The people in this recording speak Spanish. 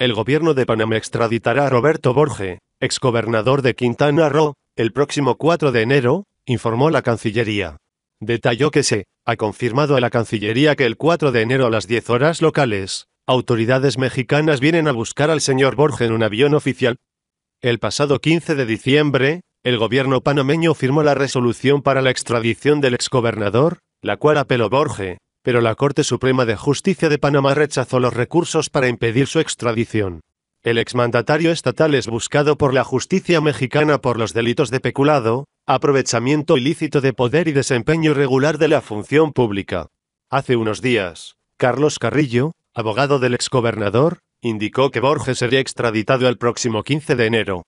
El gobierno de Panamá extraditará a Roberto Borge, exgobernador de Quintana Roo, el próximo 4 de enero, informó la Cancillería. Detalló que se ha confirmado a la Cancillería que el 4 de enero a las 10 horas locales, autoridades mexicanas vienen a buscar al señor Borge en un avión oficial. El pasado 15 de diciembre, el gobierno panameño firmó la resolución para la extradición del exgobernador, la cual apeló Borge, pero la Corte Suprema de Justicia de Panamá rechazó los recursos para impedir su extradición. El exmandatario estatal es buscado por la justicia mexicana por los delitos de peculado, aprovechamiento ilícito de poder y desempeño irregular de la función pública. Hace unos días, Carlos Carrillo, abogado del exgobernador, indicó que Borges sería extraditado el próximo 15 de enero.